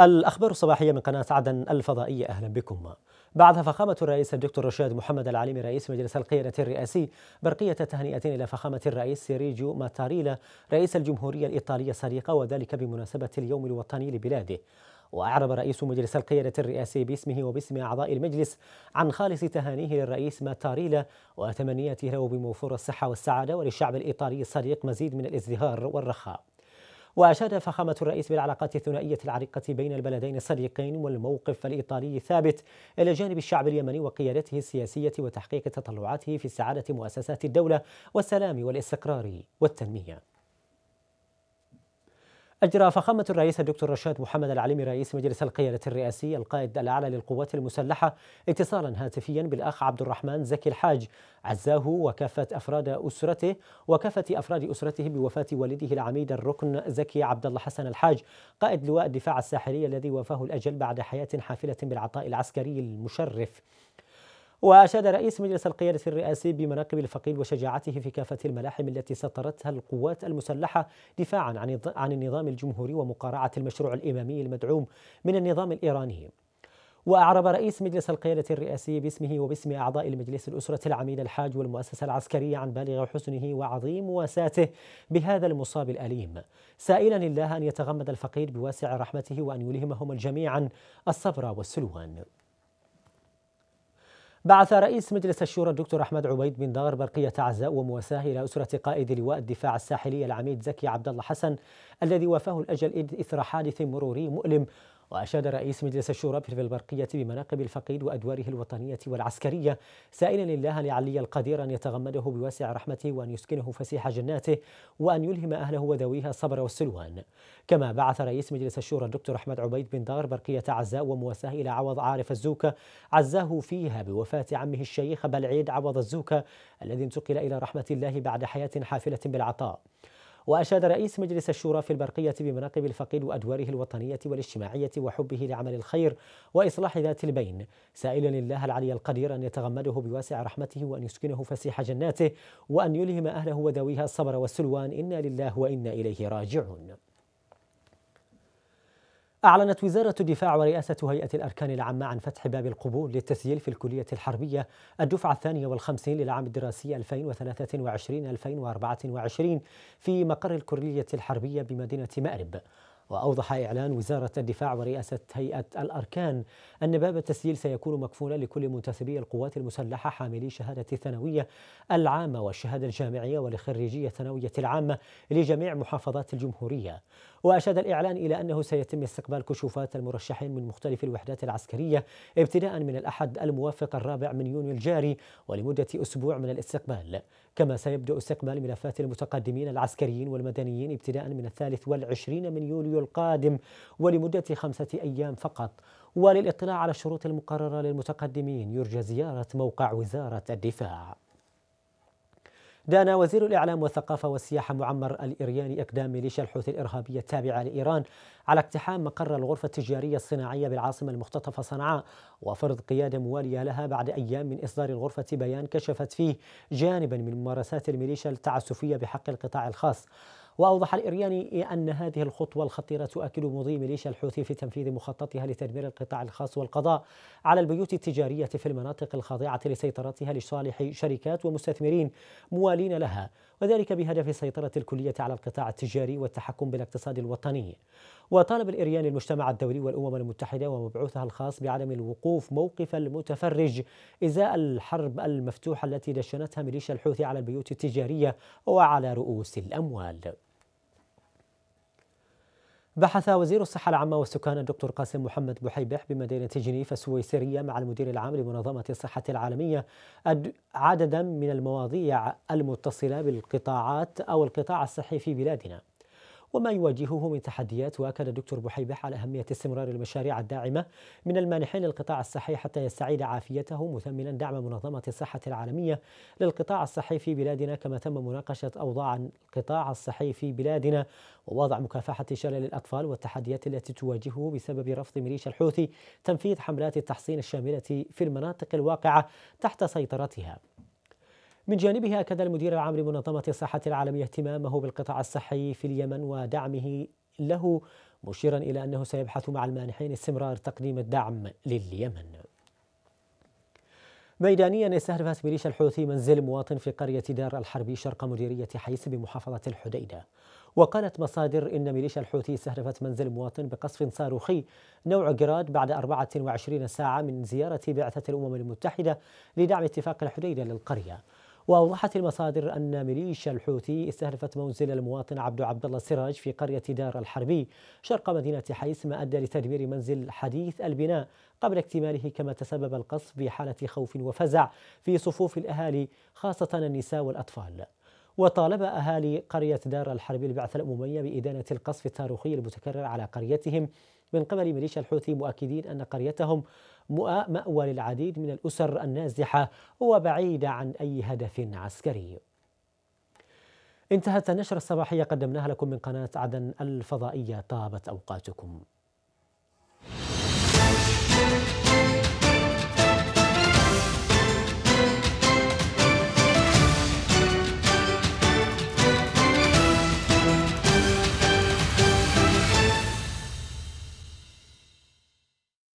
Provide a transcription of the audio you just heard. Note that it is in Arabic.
الأخبار الصباحية من قناة عدن الفضائية أهلا بكم بعد فخامة الرئيس الدكتور رشاد محمد العليم رئيس مجلس القيادة الرئاسي برقية تهنئة إلى فخامة الرئيس سيريجيو ماتاريلا رئيس الجمهورية الإيطالية السابقة وذلك بمناسبة اليوم الوطني لبلاده وأعرب رئيس مجلس القيادة الرئاسي باسمه وباسم أعضاء المجلس عن خالص تهانيه للرئيس ماتاريلا وتمنياته له بموفور الصحة والسعادة وللشعب الإيطالي الصديق مزيد من الازدهار والرخاء وأشاد فخامة الرئيس بالعلاقات الثنائية العريقة بين البلدين الصديقين والموقف الإيطالي الثابت إلى جانب الشعب اليمني وقيادته السياسية وتحقيق تطلعاته في استعادة مؤسسات الدولة والسلام والاستقرار والتنمية أجرى فخامة الرئيس الدكتور رشاد محمد العليمي رئيس مجلس القيادة الرئاسي القائد الأعلى للقوات المسلحة اتصالا هاتفيا بالأخ عبد الرحمن زكي الحاج عزاه وكافة أفراد أسرته وكافة أفراد أسرته بوفاة والده العميد الركن زكي عبد الله حسن الحاج قائد لواء الدفاع الساحلي الذي وافاه الأجل بعد حياة حافلة بالعطاء العسكري المشرف وأشاد رئيس مجلس القيادة الرئاسي بمناقب الفقيد وشجاعته في كافة الملاحم التي سطرتها القوات المسلحة دفاعا عن عن النظام الجمهوري ومقارعة المشروع الإمامي المدعوم من النظام الإيراني. وأعرب رئيس مجلس القيادة الرئاسي باسمه وباسم أعضاء المجلس الأسرة العميد الحاج والمؤسسة العسكرية عن بالغ حسنه وعظيم مواساته بهذا المصاب الأليم سائلا الله أن يتغمد الفقيد بواسع رحمته وأن يلهمهم جميعا الصبر والسلوان بعث رئيس مجلس الشورى الدكتور أحمد عبيد بن دار برقية عزاء ومواساة إلى أسرة قائد لواء الدفاع الساحلي العميد زكي عبد الله حسن الذي وافاه الأجل إثر حادث مروري مؤلم وأشاد رئيس مجلس الشورى البرقية بمناقب الفقيد وأدواره الوطنية والعسكرية سائلا الله أن يعلي القدير أن يتغمده بواسع رحمته وأن يسكنه فسيح جناته وأن يلهم أهله وذويها الصبر والسلوان كما بعث رئيس مجلس الشورى الدكتور أحمد عبيد بن دار برقية عزاء ومواساه إلى عوض عارف الزوكة عزاه فيها بوفاة عمه الشيخ بلعيد عوض الزوكة الذي انتقل إلى رحمة الله بعد حياة حافلة بالعطاء وأشاد رئيس مجلس الشورى في البرقية بمناقب الفقيد وأدواره الوطنية والاجتماعية وحبه لعمل الخير وإصلاح ذات البين سائلا الله العلي القدير أن يتغمده بواسع رحمته وأن يسكنه فسيح جناته وأن يلهم أهله وذويها الصبر والسلوان إنا لله وإنا إليه راجعون أعلنت وزارة الدفاع ورئاسة هيئة الأركان العامة عن فتح باب القبول للتسجيل في الكلية الحربية الدفعة الثانية والخمسين للعام الدراسي 2023-2024 في مقر الكلية الحربية بمدينة مأرب وأوضح إعلان وزارة الدفاع ورئاسة هيئة الأركان أن باب التسجيل سيكون مكفولا لكل منتسبي القوات المسلحة حاملي شهادة الثانوية العامة والشهادة الجامعية ولخريجي الثانوية العامة لجميع محافظات الجمهورية وأشاد الإعلان إلى أنه سيتم استقبال كشوفات المرشحين من مختلف الوحدات العسكرية ابتداء من الأحد الموافق الرابع من يونيو الجاري ولمدة أسبوع من الاستقبال كما سيبدأ استقبال ملفات المتقدمين العسكريين والمدنيين ابتداء من الثالث والعشرين من يوليو يوليو القادم ولمدة خمسة أيام فقط وللاطلاع على الشروط المقررة للمتقدمين يرجى زيارة موقع وزارة الدفاع دان وزير الإعلام والثقافة والسياحة معمر الإرياني إقدام ميليشيا الحوثي الإرهابية التابعة لإيران على اقتحام مقر الغرفة التجارية الصناعية بالعاصمة المختطفة صنعاء وفرض قيادة موالية لها بعد أيام من إصدار الغرفة بيان كشفت فيه جانبا من ممارسات الميليشيا التعسفية بحق القطاع الخاص وأوضح الإرياني أن هذه الخطوة الخطيرة تؤكد مضي ميليشيا الحوثي في تنفيذ مخططها لتدمير القطاع الخاص والقضاء على البيوت التجارية في المناطق الخاضعة لسيطرتها لصالح شركات ومستثمرين موالين لها وذلك بهدف السيطرة الكلية على القطاع التجاري والتحكم بالاقتصاد الوطني وطالب الإريان المجتمع الدولي والأمم المتحدة ومبعوثها الخاص بعدم الوقوف موقف المتفرج إزاء الحرب المفتوحة التي دشنتها ميليشيا الحوثي على البيوت التجارية وعلى رؤوس الأموال بحث وزير الصحة العامة والسكان الدكتور قاسم محمد بحيبح بمدينة جنيف السويسرية مع المدير العام لمنظمة الصحة العالمية عددا من المواضيع المتصلة بالقطاعات أو القطاع الصحي في بلادنا وما يواجهه من تحديات وأكد الدكتور بحيبح على أهمية استمرار المشاريع الداعمة من المانحين للقطاع الصحي حتى يستعيد عافيته مثمنا دعم منظمة الصحة العالمية للقطاع الصحي في بلادنا كما تم مناقشة أوضاع القطاع الصحي في بلادنا ووضع مكافحة شلل الأطفال والتحديات التي تواجهه بسبب رفض ميليشيا الحوثي تنفيذ حملات التحصين الشاملة في المناطق الواقعة تحت سيطرتها من جانبه أكد المدير العام لمنظمة الصحة العالمية اهتمامه بالقطاع الصحي في اليمن ودعمه له مشيرا إلى أنه سيبحث مع المانحين استمرار تقديم الدعم لليمن ميدانيا استهدفت ميليشيا الحوثي منزل مواطن في قرية دار الحربي شرق مديرية حيس بمحافظة الحديدة وقالت مصادر إن ميليشيا الحوثي استهدفت منزل مواطن بقصف صاروخي نوع جراد بعد 24 ساعة من زيارة بعثة الأمم المتحدة لدعم اتفاق الحديدة للقرية وأوضحت المصادر أن ميليشيا الحوثي استهدفت منزل المواطن عبد عبد الله السراج في قرية دار الحربي شرق مدينة حيث ما أدى لتدمير منزل حديث البناء قبل اكتماله كما تسبب القصف بحالة خوف وفزع في صفوف الأهالي خاصة النساء والأطفال وطالب أهالي قرية دار الحربي البعثة الأممية بإدانة القصف التاريخي المتكرر على قريتهم من قبل ميليشيا الحوثي مؤكدين أن قريتهم مأوى للعديد من الأسر النازحة وبعيدة عن أي هدف عسكري انتهت النشرة الصباحية قدمناها لكم من قناة عدن الفضائية طابت أوقاتكم